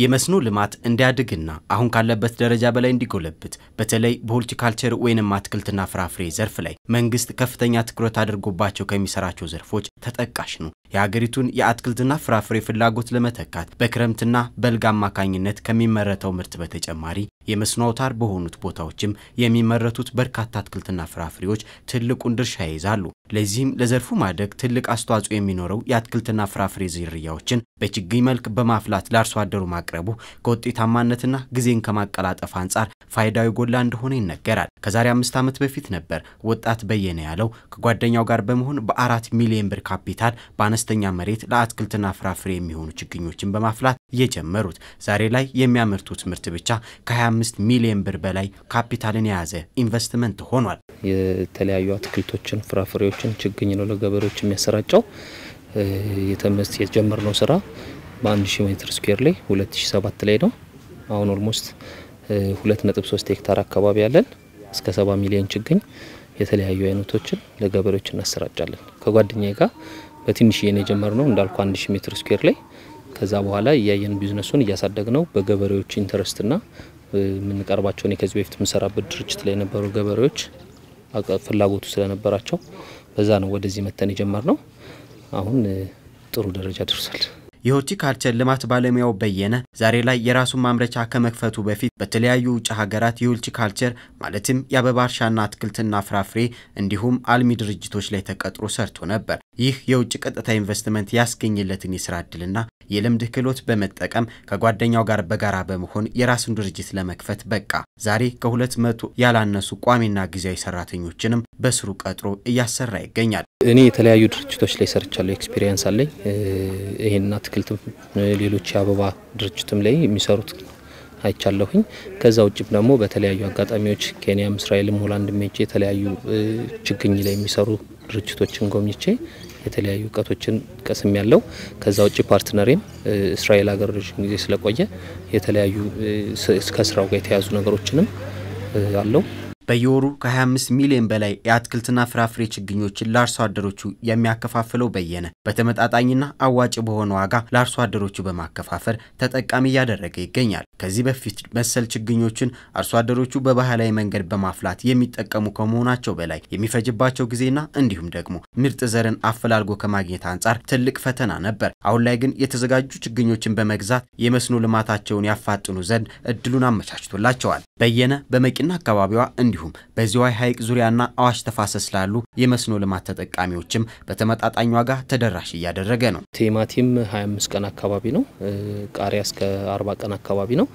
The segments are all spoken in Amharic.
የመስኖ ልማት እንዲያድግና አሁን ካለበት ደረጃ በላይ እንዲጎለብት በተለይ በሆልቲካልቸር ወይንም አትክልትና ፍራፍሬ ዘርፍ ላይ መንግስት ከፍተኛ ትኩረት አድርጎባቸው ከሚሰራቸው ዘርፎች ተጠቃሽ ነው። የሀገሪቱን የአትክልትና ፍራፍሬ ፍላጎት ለመተካት በክረምትና በልጋ አማካኝነት ከሚመረተው ምርት በተጨማሪ የመስኖ አውታር በሆኑት ቦታዎችም የሚመረቱት በርካታ አትክልትና ፍራፍሬዎች ትልቁን ድርሻ ይይዛሉ። ለዚህም ለዘርፉ ማደግ ትልቅ አስተዋጽኦ የሚኖረው የአትክልትና ፍራፍሬ ዝርያዎችን በችግኝ መልክ በማፍላት ለአርሶ አደሩ ማቅረቡ ከውጤታማነትና ጊዜን ከማቀላጠፍ አንጻር ፋይዳው የጎላ እንደሆነ ይነገራል። ከዛሬ አምስት ዓመት በፊት ነበር ወጣት በየነ ያለው ከጓደኛው ጋር በመሆን በአራት ሚሊዮን ብር ካፒታል በአነስ አነስተኛ መሬት ለአትክልትና ፍራፍሬ የሚሆኑ ችግኞችን በማፍላት የጀመሩት ዛሬ ላይ የሚያመርቱት ምርት ብቻ ከ25 ሚሊዮን ብር በላይ ካፒታልን የያዘ ኢንቨስትመንት ሆኗል። የተለያዩ አትክልቶችን፣ ፍራፍሬዎችን ችግኝ ነው ለገበሬዎች የሚያሰራጨው። የተመስ የጀመርነው ስራ በ1000 ሜትር ስኩዌር ላይ 2007 ላይ ነው። አሁን ኦልሞስት 2.3 ሄክታር አካባቢ ያለን እስከ 70 ሚሊዮን ችግኝ የተለያዩ አይነቶችን ለገበሬዎች እናሰራጫለን። ከጓደኛዬ ጋር በትንሽ ጀመር ነው እንዳልኩ 1000 ሜትር ስኩዌር ላይ ከዛ በኋላ እያየን ቢዝነሱን እያሳደግ ነው በገበሬዎች ኢንተረስትና የምንቀርባቸውን ከዚህ በፊት የምሰራበት ድርጅት ላይ የነበሩ ገበሬዎች ፍላጎቱ ስለነበራቸው በዛ ነው ወደዚህ መተን ነው። አሁን ጥሩ ደረጃ ደርሷል። የሆርቲካልቸር ልማት ባለሙያው በየነ ዛሬ ላይ የራሱን ማምረቻ ከመክፈቱ በፊት በተለያዩ ውጭ ሀገራት የሆርቲካልቸር ማለትም የአበባ እርሻና አትክልትና ፍራፍሬ እንዲሁም አልሚ ድርጅቶች ላይ ተቀጥሮ ሰርቶ ነበር። ይህ የውጭ ቀጥታ ኢንቨስትመንት ያስገኝለትን የስራ እድልና የልምድ ክህሎት በመጠቀም ከጓደኛው ጋር በጋራ በመሆን የራስን ድርጅት ለመክፈት በቃ። ዛሬ ከሁለት መቶ ያላነሱ ቋሚና ጊዜያዊ ሰራተኞችንም በስሩ ቀጥሮ እያሰራ ይገኛል። እኔ የተለያዩ ድርጅቶች ላይ ሰርቻለሁ፣ ኤክስፒሪየንስ አለኝ። ይህን አትክልትም ሌሎች የአበባ ድርጅትም ላይ የሚሰሩት አይቻለሁኝ። ከዛ ውጭም ደግሞ በተለያዩ አጋጣሚዎች ኬንያም፣ እስራኤልም፣ ሆላንድ ሜጭ የተለያዩ ችግኝ ላይ የሚሰሩ ድርጅቶችን ጎብኝቼ የተለያዩ እውቀቶችን ቀስም ያለው ከዛ ውጭ ፓርትነሬም እስራኤል ሀገር ረዥም ጊዜ ስለቆየ የተለያዩ ከስራው ጋር የተያዙ ነገሮችንም አለው። በየወሩ ከ25 ሚሊዮን በላይ የአትክልትና ፍራፍሬ ችግኞችን ለአርሶ አደሮቹ የሚያከፋፍለው በየነ በተመጣጣኝና አዋጭ በሆነ ዋጋ ለአርሶ አደሮቹ በማከፋፈል ተጠቃሚ እያደረገ ይገኛል። ከዚህ በፊት መሰል ችግኞችን አርሶ አደሮቹ በባህላዊ መንገድ በማፍላት የሚጠቀሙ ከመሆናቸው በላይ የሚፈጅባቸው ጊዜና እንዲሁም ደግሞ ምርጥ ዘርን አፈላልጎ ከማግኘት አንጻር ትልቅ ፈተና ነበር። አሁን ላይ ግን የተዘጋጁ ችግኞችን በመግዛት የመስኖ ልማታቸውን ያፋጥኑ ዘንድ እድሉን አመቻችቶላቸዋል። በየነ በመቂና አካባቢዋ እንዲሁ እንዲሁም በዚዋይ ሐይቅ ዙሪያና አዋሽ ተፋሰስ ላሉ የመስኖ ልማት ተጠቃሚዎችም በተመጣጣኝ ዋጋ ተደራሽ እያደረገ ነው። ቲማቲም 25 ቀን አካባቢ ነው። ቃሪያ እስከ 40 ቀን አካባቢ ነው።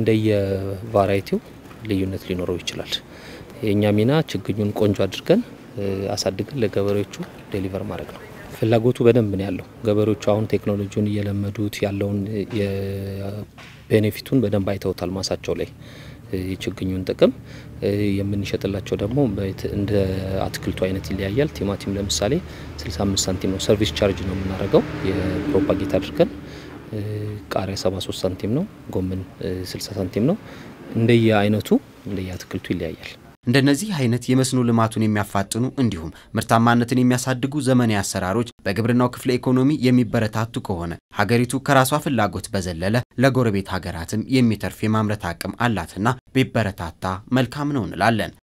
እንደየቫራይቲው ልዩነት ሊኖረው ይችላል። የእኛ ሚና ችግኙን ቆንጆ አድርገን አሳድገን ለገበሬዎቹ ዴሊቨር ማድረግ ነው። ፍላጎቱ በደንብ ነው ያለው። ገበሬዎቹ አሁን ቴክኖሎጂውን እየለመዱት ያለውን ቤኔፊቱን በደንብ አይተውታል ማሳቸው ላይ የችግኙን ጥቅም የምንሸጥላቸው ደግሞ እንደ አትክልቱ አይነት ይለያያል። ቲማቲም ለምሳሌ 65 ሳንቲም ነው፣ ሰርቪስ ቻርጅ ነው የምናደርገው የፕሮፓጌት አድርገን። ቃሪያ 73 ሳንቲም ነው፣ ጎመን 60 ሳንቲም ነው። እንደየ አይነቱ እንደየ አትክልቱ ይለያያል። እንደነዚህ አይነት የመስኖ ልማቱን የሚያፋጥኑ እንዲሁም ምርታማነትን የሚያሳድጉ ዘመናዊ አሰራሮች በግብርናው ክፍለ ኢኮኖሚ የሚበረታቱ ከሆነ ሀገሪቱ ከራሷ ፍላጎት በዘለለ ለጎረቤት ሀገራትም የሚተርፍ የማምረት አቅም አላትና ቢበረታታ መልካም ነው እንላለን።